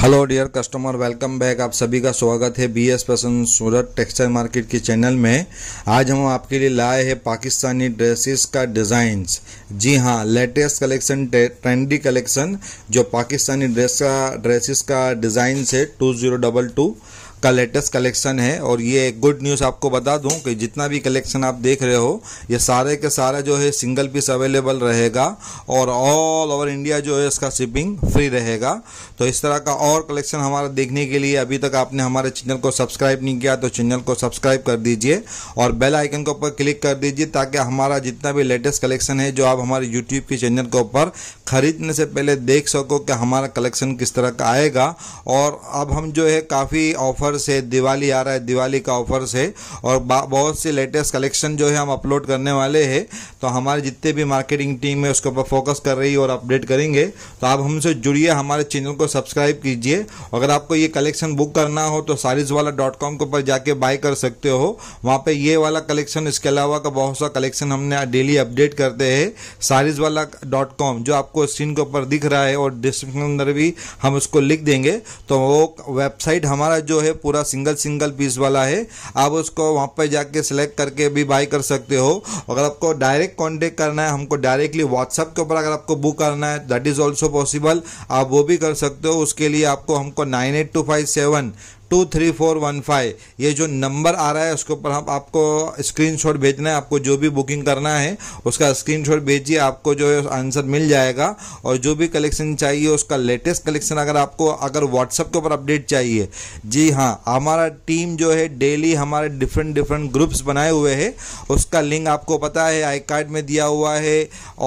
hello dear customer welcome back आप सभी का स्वागत है बी एस पसंद सूरत टेक्सटाइल मार्केट के चैनल में आज हम आपके लिए लाए हैं पाकिस्तानी ड्रेसेस का डिज़ाइंस जी हाँ लेटेस्ट कलेक्शन ट्रेंडी कलेक्शन जो पाकिस्तानी ड्रेस का ड्रेसेस का डिज़ाइंस है टू ज़ीरो डबल टू का लेटेस्ट कलेक्शन है और ये गुड न्यूज़ आपको बता दूं कि जितना भी कलेक्शन आप देख रहे हो ये सारे के सारे जो है सिंगल पीस अवेलेबल रहेगा और ऑल ओवर इंडिया जो है इसका शिपिंग फ्री रहेगा तो इस तरह का और कलेक्शन हमारा देखने के लिए अभी तक आपने हमारे चैनल को सब्सक्राइब नहीं किया तो चैनल को सब्सक्राइब कर दीजिए और बेल आइकन के ऊपर क्लिक कर दीजिए ताकि हमारा जितना भी लेटेस्ट कलेक्शन है जो आप हमारे यूट्यूब के चैनल के ऊपर ख़रीदने से पहले देख सको कि हमारा कलेक्शन किस तरह का आएगा और अब हम जो है काफ़ी ऑफर ऑफर्स है दिवाली आ रहा है दिवाली का ऑफर्स है और बहुत से लेटेस्ट कलेक्शन जो है हम अपलोड करने वाले हैं तो हमारे जितने भी मार्केटिंग टीम है उसके ऊपर फोकस कर रही है और अपडेट करेंगे तो आप हमसे जुड़िए हमारे चैनल को सब्सक्राइब कीजिए अगर आपको ये कलेक्शन बुक करना हो तो सारिज वाला डॉट कॉम के ऊपर जाके बाय कर सकते हो वहाँ पे ये वाला कलेक्शन इसके अलावा का बहुत सा कलेक्शन हमने डेली अपडेट करते हैं सारिज वाला डॉट कॉम जो आपको स्क्रीन के ऊपर दिख रहा है और डिस्क्रिप्शन के अंदर भी हम उसको लिख देंगे तो वो वेबसाइट हमारा जो है पूरा सिंगल सिंगल पीस वाला है आप उसको वहाँ पर जाके सिलेक्ट करके भी बाई कर सकते हो अगर आपको डायरेक्ट कॉन्टेक्ट करना है हमको डायरेक्टली व्हाट्सअप के ऊपर अगर आपको बुक करना है दैट इज़ ऑल्सो पॉसिबल आप वो भी कर सकते हो उसके लिए आपको हमको nine eight two five seven two three four one five ये जो नंबर आ रहा है उसके ऊपर हम आपको स्क्रीनशॉट भेजना है आपको जो भी बुकिंग करना है उसका स्क्रीनशॉट भेजिए आपको जो है आंसर मिल जाएगा और जो भी कलेक्शन चाहिए उसका लेटेस्ट कलेक्शन अगर आपको अगर व्हाट्सअप के ऊपर अपडेट चाहिए जी हाँ हमारा टीम जो है डेली हमारे डिफरेंट डिफरेंट ग्रुप्स बनाए हुए है उसका लिंक आपको पता है आई कार्ड में दिया हुआ है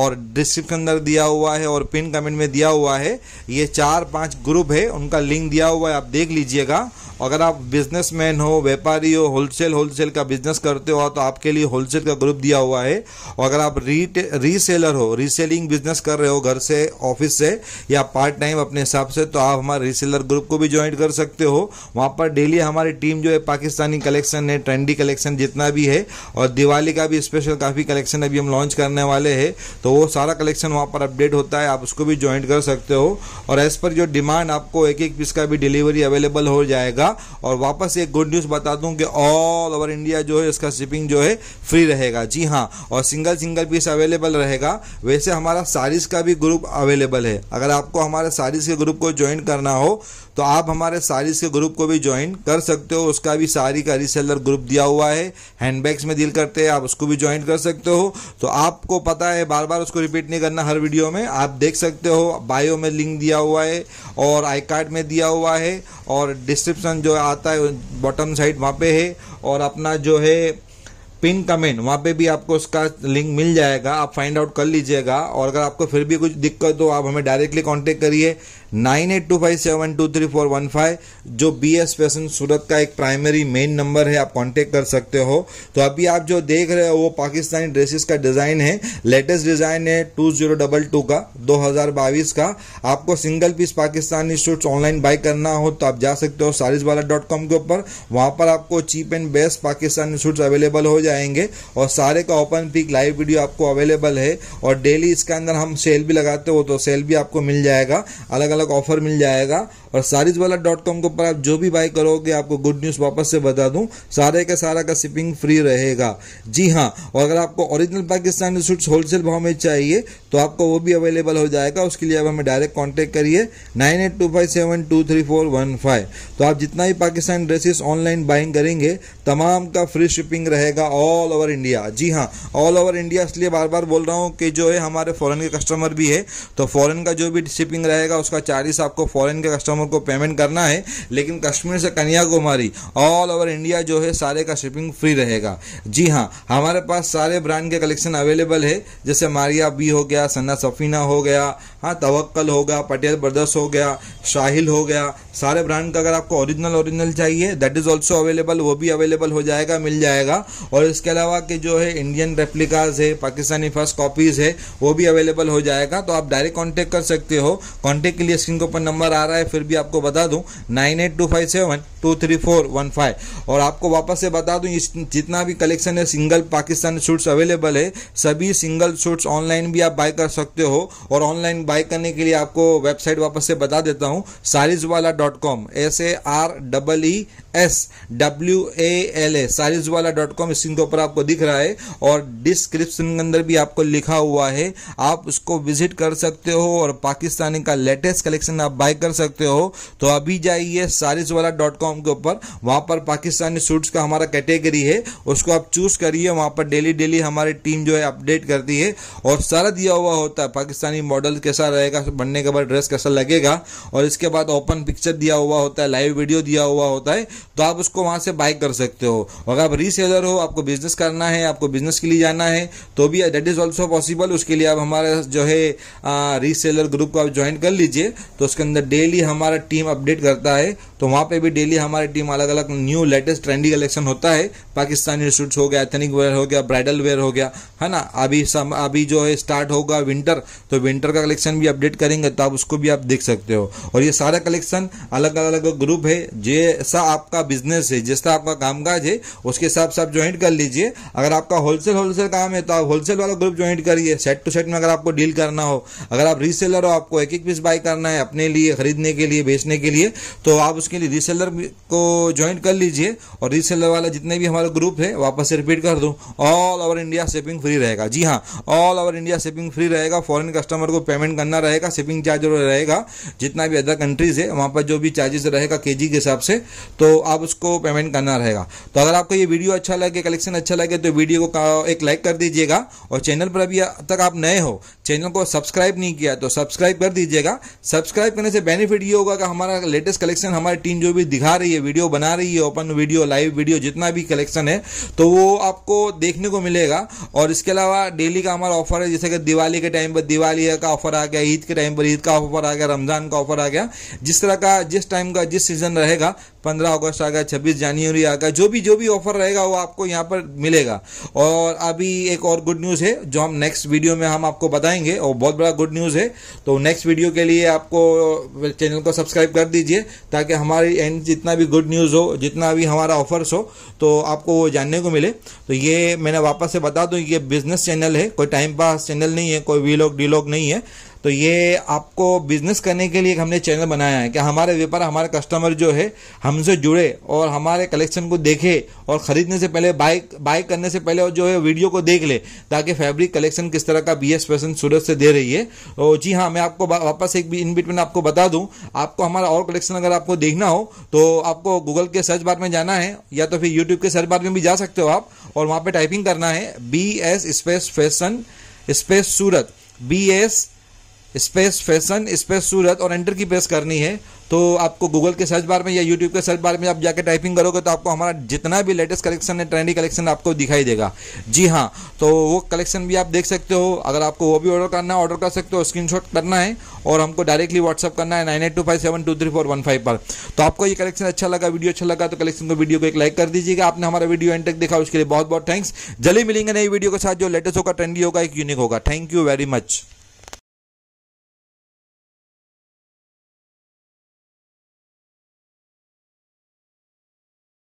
और डिस्क्रिप्शन अंदर दिया हुआ है और पिन कमेंट में दिया हुआ है ये चार पाँच ग्रुप है उनका लिंक दिया हुआ है आप देख लीजिएगा अगर आप बिजनेसमैन हो व्यापारी हो होलसेल होलसेल का बिजनेस करते हो तो आपके लिए होलसेल का ग्रुप दिया हुआ है और अगर आप रीट रीसेलर हो रीसेलिंग बिजनेस कर रहे हो घर से ऑफिस से या पार्ट टाइम अपने हिसाब से तो आप हमारे रीसेलर ग्रुप को भी ज्वाइन कर सकते हो वहाँ पर डेली हमारी टीम जो है पाकिस्तानी कलेक्शन है ट्रेंडी कलेक्शन जितना भी है और दिवाली का भी स्पेशल काफ़ी कलेक्शन अभी हम लॉन्च करने वाले हैं तो वो सारा कलेक्शन वहाँ पर अपडेट होता है आप उसको भी ज्वाइन कर सकते हो और एज़ पर जो डिमांड आपको एक एक पीस का भी डिलीवरी अवेलेबल हो जाएगा होगा और वापस एक गुड न्यूज़ बता दूं कि ऑल ओवर इंडिया जो है इसका शिपिंग जो है फ्री रहेगा जी हाँ और सिंगल सिंगल पीस अवेलेबल रहेगा वैसे हमारा साड़ीज़ का भी ग्रुप अवेलेबल है अगर आपको हमारे साड़ीज़ के ग्रुप को ज्वाइन करना हो तो आप हमारे साड़ीज़ के ग्रुप को भी ज्वाइन कर सकते हो उसका भी सारी का रीसेलर ग्रुप दिया हुआ है हैंडबैग्स में डील करते हैं आप उसको भी ज्वाइन कर सकते हो तो आपको पता है बार बार उसको रिपीट नहीं करना हर वीडियो में आप देख सकते हो बायो में लिंक दिया हुआ है और आई कार्ड में दिया हुआ है और डिस्क्रिप्शन ऑप्शन जो आता है बॉटम साइड वहाँ पे है और अपना जो है पिन कमेंट वहाँ पे भी आपको उसका लिंक मिल जाएगा आप फाइंड आउट कर लीजिएगा और अगर आपको फिर भी कुछ दिक्कत हो आप हमें डायरेक्टली कांटेक्ट करिए nine eight two five seven two three four one five जो बी एस फैशन सूरत का एक प्राइमरी मेन नंबर है आप कांटेक्ट कर सकते हो तो अभी आप जो देख रहे हो वो पाकिस्तानी ड्रेसेस का डिज़ाइन है लेटेस्ट डिज़ाइन है टू जीरो डबल टू का दो हज़ार बाईस का आपको single piece Pakistani suits online buy करना हो तो आप जा सकते हो सारिस वाला डॉट कॉम के ऊपर वहाँ पर आपको cheap and best Pakistani suits available हो जाए आएंगे और सारे का ओपन पिक लाइव वीडियो आपको अवेलेबल है और डेली इसके अंदर हम सेल भी लगाते हो तो सेल भी आपको मिल जाएगा अलग अलग ऑफर मिल जाएगा और सारिज वाला डॉट कॉम के ऊपर आप जो भी बाय करोगे आपको गुड न्यूज़ वापस से बता दूं सारे का सारा का शिपिंग फ्री रहेगा जी हाँ और अगर आपको ओरिजिनल पाकिस्तानी सूट्स होलसेल भाव में चाहिए तो आपको वो भी अवेलेबल हो जाएगा उसके लिए आप हमें डायरेक्ट कॉन्टेक्ट करिए nine eight two five seven two three four one five तो आप जितना भी पाकिस्तान ड्रेसेस ऑनलाइन बाइंग करेंगे तमाम का फ्री शिपिंग रहेगा और ऑल ओवर इंडिया जी हाँ ऑल ओवर इंडिया इसलिए बार बार बोल रहा हूँ कि जो है हमारे फॉरेन के कस्टमर भी है तो फॉरेन का जो भी शिपिंग रहेगा उसका चार्जेस आपको फ़ॉरन के कस्टमर को पेमेंट करना है लेकिन कश्मीर से कन्याकुमारी ऑल ओवर इंडिया जो है सारे का शिपिंग फ्री रहेगा जी हाँ हमारे पास सारे ब्रांड के कलेक्शन अवेलेबल है जैसे मारिया बी हो गया सन्ना सफ़ीना हो गया हाँ तवक्ल हो गया पटेल ब्रदर्स हो गया शाहिल हो गया सारे ब्रांड का अगर आपको ओरिजिनल ओरिजिनल चाहिए दैट इज़ ऑल्सो अवेलेबल वो भी अवेलेबल हो जाएगा मिल जाएगा और इसके अलावा के जो है इंडियन रेप्लिकाज है पाकिस्तानी फर्स्ट कॉपीज़ है वो भी अवेलेबल हो जाएगा तो आप डायरेक्ट कॉन्टेक्ट कर सकते हो कॉन्टेक्ट के लिए स्क्रीन के ऊपर नंबर आ रहा है फिर भी आपको बता दूँ nine eight two five seven two three four one five और आपको वापस से बता दूँ जितना भी कलेक्शन है सिंगल पाकिस्तानी सूट्स अवेलेबल है सभी सिंगल सूट्स ऑनलाइन भी आप बाय कर सकते हो और ऑनलाइन बाय करने के लिए आपको वेबसाइट वापस से बता देता हूँ Sarees wala dot com S A R double E S W A L A Sarees wala dot com screen के ऊपर आपको दिख रहा है और डिस्क्रिप्शन के अंदर भी आपको लिखा हुआ है आप उसको विजिट कर सकते हो और पाकिस्तानी का लेटेस्ट कलेक्शन आप बाय कर सकते हो तो अभी जाइए सारिज वाला डॉट कॉम के ऊपर वहाँ पर पाकिस्तानी सूट्स का हमारा कैटेगरी है उसको आप चूज करिए वहाँ पर डेली डेली हमारी टीम जो है अपडेट करती है और सारा दिया हुआ होता है पाकिस्तानी मॉडल कैसा रहेगा बनने के बाद ड्रेस कैसा लगेगा और इसके बाद ओपन पिक्चर दिया हुआ होता है लाइव वीडियो दिया हुआ होता है तो आप उसको वहां से बाय कर सकते हो अगर आप रीसेलर हो आपको बिजनेस करना है आपको बिजनेस के लिए जाना है तो भी डेट इज़ ऑल्सो पॉसिबल उसके लिए आप हमारा जो है रीसेलर ग्रुप को आप ज्वाइन कर लीजिए तो उसके अंदर डेली हमारा टीम अपडेट करता है तो वहाँ पे भी डेली हमारी टीम अलग अलग न्यू लेटेस्ट ट्रेंडी कलेक्शन होता है पाकिस्तानी सूट्स हो गया एथनिक वेयर हो गया ब्राइडल वेयर हो गया है ना अभी सम अभी जो है स्टार्ट होगा विंटर तो विंटर का कलेक्शन भी अपडेट करेंगे तो आप उसको भी आप देख सकते हो और ये सारा कलेक्शन अलग अलग ग्रुप है जैसा आप आपका बिजनेस है जिसका आपका कामकाज है उसके हिसाब से आप ज्वाइंट कर लीजिए अगर आपका होलसेल होलसेल काम है तो आप होलसेल वाला ग्रुप ज्वाइंट करिए सेट टू सेट में अगर आपको डील करना हो अगर आप रीसेलर हो आपको एक एक पीस बाय करना है अपने लिए खरीदने के लिए बेचने के लिए तो आप उसके लिए रीसेलर को ज्वाइन कर लीजिए और रीसेलर वाला जितने भी हमारा ग्रुप है वापस से रिपीट कर दूँ all over India shipping free रहेगा जी हाँ all over India shipping free रहेगा फॉरन कस्टमर को पेमेंट करना रहेगा शिपिंग चार्ज रहेगा जितना भी अदर कंट्रीज है वहाँ पर जो भी चार्जेस रहेगा के के हिसाब से तो आप उसको पेमेंट करना रहेगा तो अगर आपको ये वीडियो अच्छा लगे कलेक्शन अच्छा लगे तो वीडियो को एक लाइक कर दीजिएगा और चैनल पर अभी तक आप नए हो चैनल को सब्सक्राइब नहीं किया तो सब्सक्राइब कर दीजिएगा सब्सक्राइब करने से बेनिफिट ये होगा कि हमारा लेटेस्ट कलेक्शन हमारी टीम जो भी दिखा रही है वीडियो बना रही है ओपन वीडियो लाइव वीडियो जितना भी कलेक्शन है तो वो आपको देखने को मिलेगा और इसके अलावा डेली का हमारा ऑफर है जैसे कि दिवाली के टाइम पर दिवाली का ऑफर आ गया ईद के टाइम पर ईद का ऑफर आ गया रमजान का ऑफर आ गया जिस तरह का जिस टाइम का जिस सीजन रहेगा पंद्रह अगस्त आ गया छब्बीस जनवरी आ गया जो भी जो भी ऑफर रहेगा वो आपको यहाँ पर मिलेगा और अभी एक और गुड न्यूज़ है जो हम नेक्स्ट वीडियो में हम आपको बताएंगे और बहुत बड़ा गुड न्यूज़ है तो नेक्स्ट वीडियो के लिए आपको चैनल को सब्सक्राइब कर दीजिए ताकि हमारी एंड जितना भी गुड न्यूज़ हो जितना भी हमारा ऑफर्स हो तो आपको वो जानने को मिले तो ये मैंने वापस से बता दूँ ये बिज़नेस चैनल है कोई टाइम पास चैनल नहीं है कोई वीलॉग डीलॉग नहीं है तो ये आपको बिजनेस करने के लिए हमने चैनल बनाया है कि हमारे व्यापार हमारे कस्टमर जो है हमसे जुड़े और हमारे कलेक्शन को देखे और ख़रीदने से पहले बाय बाय करने से पहले और जो है वीडियो को देख ले ताकि फैब्रिक कलेक्शन किस तरह का बी एस फैशन सूरत से दे रही है और तो जी हाँ मैं आपको वापस एक इन बीट में आपको बता दूँ आपको हमारा और कलेक्शन अगर आपको देखना हो तो आपको गूगल के सर्च बार में जाना है या तो फिर यूट्यूब के सर्च बार में भी जा सकते हो आप और वहाँ पर टाइपिंग करना है B S space fashion space Surat B S space fashion space Surat और एंटर की प्रेस करनी है तो आपको गूगल के सर्च बार में या यूट्यूब के सर्च बार में आप जाकर टाइपिंग करोगे तो आपको हमारा जितना भी लेटेस्ट कलेक्शन है ट्रेंडी कलेक्शन आपको दिखाई देगा जी हाँ तो वो कलेक्शन भी आप देख सकते हो अगर आपको वो भी ऑर्डर करना है ऑर्डर कर सकते हो स्क्रीनशॉट करना है और हमको डायरेक्टली व्हाट्सअप करना है nine eight two five seven two three four one five पर तो आपको ये कलेक्शन अच्छा लगा वीडियो अच्छा लगा तो कलेक्शन को वीडियो को एक लाइक कर दीजिएगा आपने हमारा वीडियो एंड तक देखा उसके लिए बहुत बहुत थैंक्स जल्दी मिलेंगे नई वीडियो के साथ जो लेटेस्ट होगा ट्रेंडी होगा एक यूनिक होगा थैंक यू वेरी मच